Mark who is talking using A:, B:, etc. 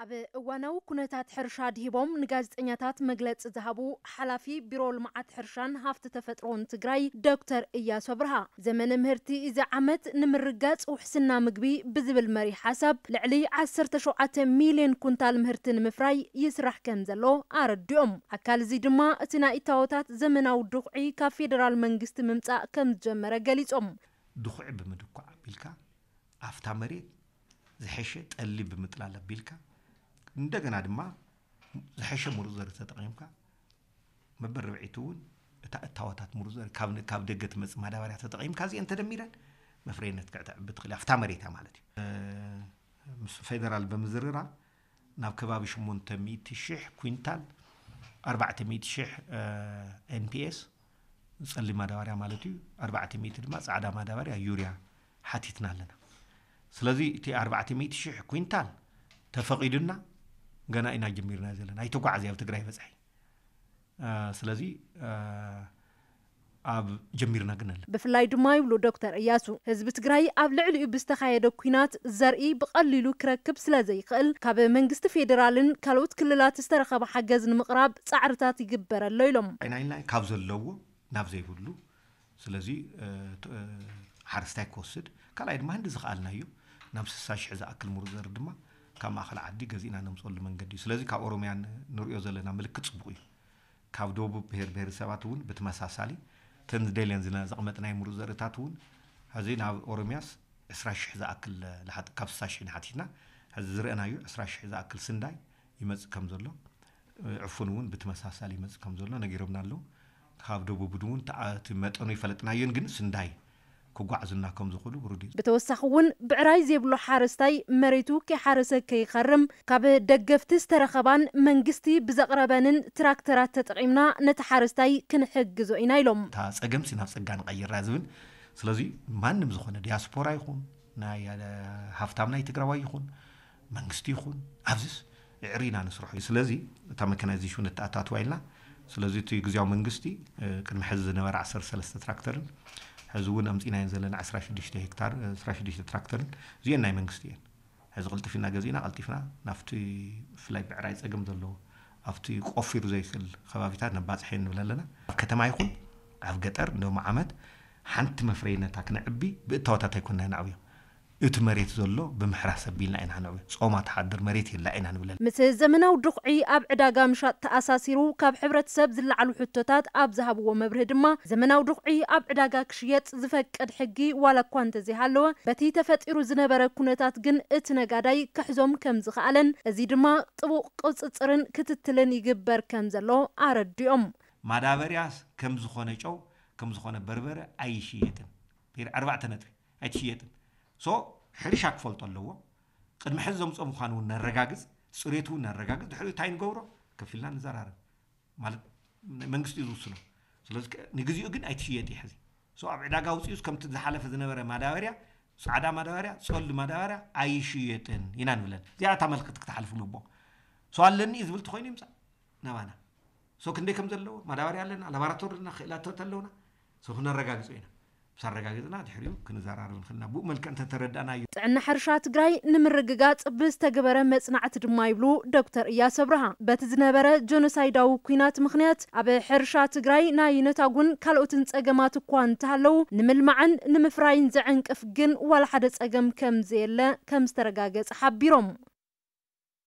A: أبي واناو كنتات حرشاد هبوم نغاز انياتات مغلت زهبو حلافي بيرو المعات حرشان هافت تفترون تغراي دكتور اياسو برها زمن مهرتي اذا عمت نمرقات وحسنا مقبي بزبل مري حسب لعلي عسر تشوعات ميلين كنتال مهرتين مفراي يسرح كمزلو اردوم اكال زي دما اتنا اتاوتات زمناو دوخعي كافيدرال منغست ممتا كمزجمرا قليت ام
B: دوخعي بمدوكوع بيلكا افتامري زحشة تقلي بمتلالة بيلكا እንደገና ድማ ዝሓሸ ሙሩፅ ዘርኢ ተጠቂምካ መበል ርብዒት እውን እታ እታወታት ሙሩፅ ዘርኢ ካብ ደገ ትመፅእ ማዳበርያ ተጠቂምካ እዚአን ተደሚረን መፍረይነት ክዕትዕቢ ትኽእል ኣብታ መሬታ ማለት እዩ ምስ ፌደራል ብምዝርራ ናብ ከባቢ 800,000 ኩንታል 400,000 ኤንፒኤስ ፀሊም ማዳበርያ ማለት እዩ 400 ድማ ፃዕዳ ማዳበርያ ዩርያ ሓቲትና ኣለና ስለዚ እቲ 400,000 ኩንታል ተፈቒዱና ገና ኢና ጀሚርና ዘለና ኣይተጓዓዚ ኣብ ትግራይ በፅሒ ስለዚ ኣብ ጀሚርና ግን ኣለ
A: ብፍላይ ድማ ይብሉ ዶክተር እያሱ ህዝቢ ትግራይ ኣብ ልዕሊኡ ብዝተኻየደ ኩናት ዘርኢ ብቐሊሉ ክረክብ ስለ ዘይኽእል ካብ መንግስቲ ፌደራልን ካልኦት ክልላት ዝተረኸበ ሓገዝ ንምቕራብ ፃዕርታት ይግበረሎ ኢሎም
B: ዓይናይናይ ካብ ዘለዎ ናብ ዘይብሉ ስለዚ ሓረስታይ ክወስድ ካልኣይ ድማ ህንዲ ዝኽኣልናዮ ናብ 6 ሽሕ ዝኣክል ምሩዘር ድማ ካብ ማእኸል ዓዲ ገዚእና ነምፅሉ መንገዲ እዩ ስለዚ ካብ ኦሮምያ ንሪኦ ዘለና ምልክት ፅቡቅ እዩ ካብ ደቡብ ብሄር ብሄረሰባት እውን ብተመሳሳሊ ተን ዝደልየን ዘቕመጥ ናይ ምሩእ ዘርእታት እውን ሕዚ ናብ ኦሮምያስ 20 ሽሕ ዝኣክል ካብ ስሳ ሽሕ ንሓቲትና ሕዚ ዝርአናዩ 20 ሽሕ ዝኣክል ስንዳይ ይመፅእ ከም ዘሎ ዕፉን እውን ብተመሳሳሊ ይመፅእ ከም ዘሎ ነገሮምና ኣለዉ ካብ ደቡብ እውን እቲ መጠኑ ይፈለጥናዮን ግን ስንዳይ ክጓዓዝና ከም ዝኽእሉ ውሩድ እዩ
A: ብተወሳኺ እውን ብዕራይ ዘይብሎ ሓረስታይ መሬቱ ከይሓረሰ ከይኸርም ካብ ደገፍቲ ዝተረኸባን መንግስቲ ብዘቕረበንን ትራክተራት ተጠቒምና ነቲ ሓረስታይ ክንሕግዞ ኢና ኢሎም
B: እታ ፀገምሲ ናብ ፀጋ ንቐይራ ዝብል ስለዚ ማንም ዝኾነ ዲያስፖራ ይኹን ናይ ሃፍታም ናይ ትግራዋይ ይኹን መንግስቲ ይኹን ኣብዚስ ዕሪና ንስርሑ እዩ ስለዚ እታ መካናይዜሽን እተኣታትዋ ኢልና ስለዚ እቲ ግዜያዊ መንግስቲ ቅድሚ ሕዚ ዝነበረ 13 ትራክተርን ሕዚ እውን ኣምፂናየን ዘለና 16 ሄክታር 16 ትራክተርን እዚአን ናይ መንግስቲ እየን ሕዚ ቅልጢፍና ገዚእና ቅልጢፍና ናብቲ ብፍላይ ብዕራይ ፀገም ዘለዎ ኣብቲ ቆፊሩ ዘይክእል ከባቢታት ነባፅሐ ንብል ኣለና ኣብ ከተማ ይኹን ኣብ ገጠር ንደሞ ዓመት ሓንቲ መፍረይነታ ክነዕቢ ብእታወታት ኣይኮንና ንዓብዮም እቲ መሬት ዘሎ ብምሕራስ ኣቢልና ኢና ንብል ፆማ ተሓድር መሬት የላ ኢና ንብለን
A: ምስ ዘመናዊ ድቑዒ ኣብ ዕዳጋ ምሻጥ ተኣሳሲሩ ካብ ሕብረተሰብ ዝለዓሉ ሕቶታት ኣብ ዝሃብዎ መብርህ ድማ ዘመናዊ ድቑዒ ኣብ ዕዳጋ ክሽየጥ ዝፈቅድ ሕጊ ዋላ እኳ እንተዘይሃለወ በቲ ተፈጢሩ ዝነበረ ኩነታት ግን እቲ ነጋዳይ ክሕዞም ከም ዝኽኣለን እዚ ድማ ጥቡቕ ቅፅፅርን ክትትልን ይግበር ከም ዘሎ ኣረዲኦም
B: ማዳበርያስ ከም ዝኾነ ጨው ከም ዝኾነ በርበረ ኣይሽየጥን ኣርባዕተ ነጥቢ ኣይትሽየጥን ሕርሻ ክፈልጦ ኣለዎ ቅድሚ ሕዚ ዘምፅኦ ምኳኑ እውን ነረጋግፅ ፅሬት እውን ነረጋግፅ ድሕሪ እንታይ ንገብሮ ከፍ ኢልና ንዘራርብ ማለት መንግስቲ እዩ ዝውስኖ ስለዚ ንግዜኡ ግን ኣይትሽየጥ እዩ ሕዚ ኣብ ዕዳጋ ውፅኡስ ከምቲ ዝሓለፈ ዝነበረ ማዳበርያ ፃዕዳ ማዳበርያ ፀሊ ማዳበርያ ኣይሽየጥን ኢና ንብለን እዚኣ እታ መልክት ክትሓልፍ ልቦ ሰ ኣለኒ እዩ ዝብል ተኮይኑ ይምፃእ ናባና ሰው ክንደይ ከም ዘለዎ ማዳበርያ ኣለና ላቦራቶሪና ክእላቶት ኣለውና ሰ ክነረጋግፁ ኢና سرگاگزنا تحریو کن زرار من خلنا بو ملکان تترد آنا یو تعن
A: حرشات گرای نمرگگات بس تگبره مصنعت رمایبلو دکتر ایاس ابراه بات زنبره جنوساید او کینات مخنیت اب حرشات گرای ناینت اگون کل اوتنت اجمات قان تحلو نمل معن نمفراین زعنک افگن ول حدس اجم کم زیرله کم سرگاگز حبیرم